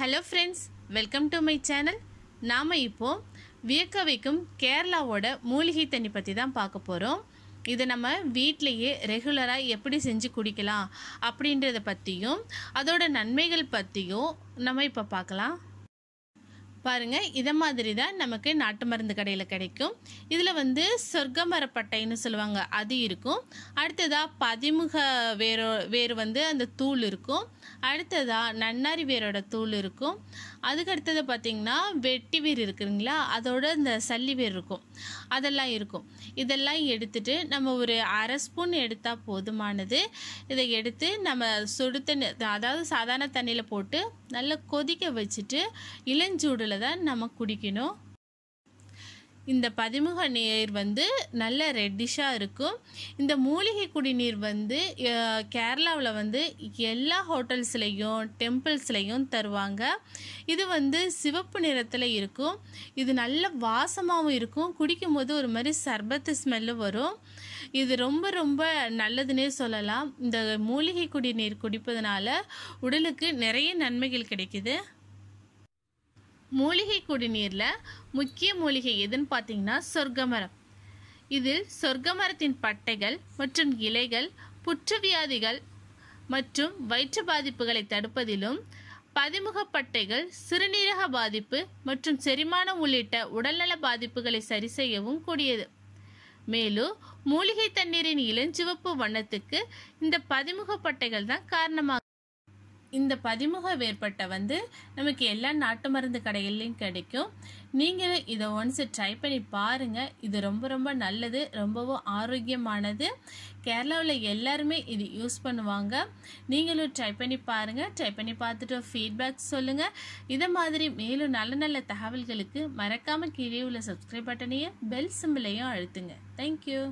hello friends welcome to my channel நாம் இப்போது வியக்க வைக்கும் கேரளாவோட மூலிகை தண்ணி பற்றி தான் பார்க்க போகிறோம் இதை நம்ம வீட்டிலையே ரெகுலராக எப்படி செஞ்சு குடிக்கலாம் அப்படின்றத பற்றியும் அதோட நன்மைகள் பற்றியும் நம்ம இப்போ பார்க்கலாம் பாருங்கள் இதை மாதிரி தான் நமக்கு நாட்டு மருந்து கடையில் கிடைக்கும் இதில் வந்து சொர்க்கமரப்பட்டைன்னு சொல்லுவாங்க அது இருக்கும் அடுத்ததாக பதிமுக வேரோ வேர் வந்து அந்த தூள் இருக்கும் அடுத்ததாக நன்னாரி வேரோட தூள் இருக்கும் அதுக்கு அடுத்தது பார்த்திங்கன்னா வெட்டி வீர் இருக்குதுங்களா அதோட இந்த சல்லி வீர் இருக்கும் அதெல்லாம் இருக்கும் இதெல்லாம் எடுத்துட்டு நம்ம ஒரு அரை ஸ்பூன் எடுத்தால் போதுமானது இதை எடுத்து நம்ம சுடு தண்ணி அதாவது சாதாரண தண்ணியில் போட்டு நல்லா கொதிக்க வச்சுட்டு இளஞ்சூடில் தான் நம்ம குடிக்கணும் இந்த பதிமுக நீர் வந்து நல்ல ரெட்டிஷாக இருக்கும் இந்த மூலிகை குடிநீர் வந்து கேரளாவில் வந்து எல்லா ஹோட்டல்ஸ்லேயும் டெம்பிள்ஸ்லேயும் தருவாங்க இது வந்து சிவப்பு நிறத்தில் இருக்கும் இது நல்ல வாசமாகவும் இருக்கும் குடிக்கும் போது ஒரு மாதிரி சர்பத்து ஸ்மெல்லு வரும் இது ரொம்ப ரொம்ப நல்லதுன்னே சொல்லலாம் இந்த மூலிகை குடிநீர் குடிப்பதனால உடலுக்கு நிறைய நன்மைகள் கிடைக்கிது மூலிகை குடிநீரில் முக்கிய மூலிகை எதுன்னு பார்த்தீங்கன்னா சொர்க்கமரம் இதில் சொர்க்கமரத்தின் பட்டைகள் மற்றும் இலைகள் புற்றுவியாதிகள் மற்றும் வயிற்று பாதிப்புகளை தடுப்பதிலும் பதிமுக பட்டைகள் சிறுநீரக பாதிப்பு மற்றும் செரிமானம் உள்ளிட்ட உடல்நல பாதிப்புகளை சரி செய்யவும் கூடியது மேலும் மூலிகை தண்ணீரின் இளஞ்சிவப்பு வண்ணத்துக்கு இந்த பதிமுக பட்டைகள் தான் காரணமாக இந்த பதிமுக வேற்பட்ட வந்து நமக்கு எல்லா நாட்டு மருந்து கடைகள்லையும் கிடைக்கும் நீங்களும் இதை ஒன்ஸ் ட்ரை பண்ணி பாருங்கள் இது ரொம்ப ரொம்ப நல்லது ரொம்பவும் ஆரோக்கியமானது கேரளாவில் எல்லாருமே இது யூஸ் பண்ணுவாங்க நீங்களும் ட்ரை பண்ணி பாருங்கள் ட்ரை பண்ணி பார்த்துட்டு ஃபீட்பேக் சொல்லுங்கள் இதை மாதிரி மேலும் நல்ல நல்ல தகவல்களுக்கு மறக்காமல் கீழே உள்ள சப்ஸ்கிரைப் பட்டனையும் பெல் சிம்பிளையும் அழுத்துங்க தேங்க்யூ